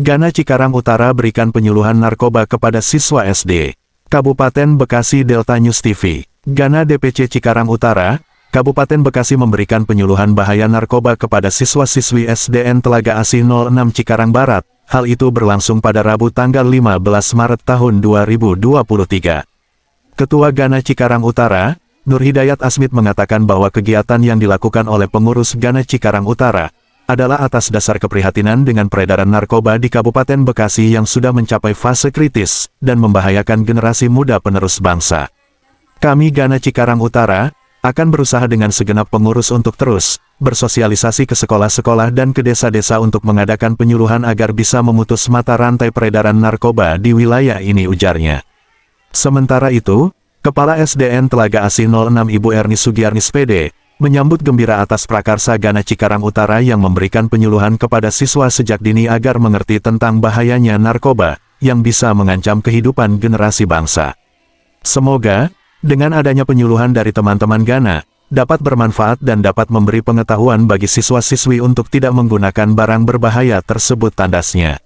Gana Cikarang Utara berikan penyuluhan narkoba kepada siswa SD. Kabupaten Bekasi Delta News TV. Gana DPC Cikarang Utara, Kabupaten Bekasi memberikan penyuluhan bahaya narkoba kepada siswa-siswi SDN Telaga Asih 06 Cikarang Barat. Hal itu berlangsung pada Rabu tanggal 15 Maret tahun 2023. Ketua Gana Cikarang Utara, Nur Hidayat Asmit mengatakan bahwa kegiatan yang dilakukan oleh pengurus Gana Cikarang Utara, adalah atas dasar keprihatinan dengan peredaran narkoba di Kabupaten Bekasi yang sudah mencapai fase kritis dan membahayakan generasi muda penerus bangsa. Kami Gana Cikarang Utara akan berusaha dengan segenap pengurus untuk terus bersosialisasi ke sekolah-sekolah dan ke desa-desa untuk mengadakan penyuluhan agar bisa memutus mata rantai peredaran narkoba di wilayah ini ujarnya. Sementara itu, Kepala SDN Telaga Asih 06 Ibu Erni Sugiarni Spede menyambut gembira atas prakarsa Gana Cikarang Utara yang memberikan penyuluhan kepada siswa sejak dini agar mengerti tentang bahayanya narkoba, yang bisa mengancam kehidupan generasi bangsa. Semoga, dengan adanya penyuluhan dari teman-teman Gana, dapat bermanfaat dan dapat memberi pengetahuan bagi siswa-siswi untuk tidak menggunakan barang berbahaya tersebut tandasnya.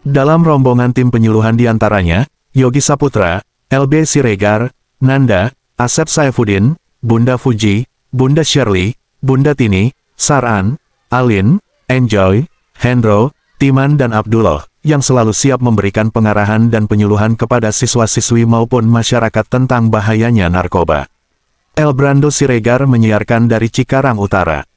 Dalam rombongan tim penyuluhan diantaranya, Yogi Saputra, LB Siregar, Nanda, Asep Saifuddin, Bunda Fuji, Bunda Shirley, Bunda Tini, Saran, Alin, Enjoy, Hendro, Timan dan Abdullah, yang selalu siap memberikan pengarahan dan penyuluhan kepada siswa-siswi maupun masyarakat tentang bahayanya narkoba. El Brando Siregar menyiarkan dari Cikarang Utara.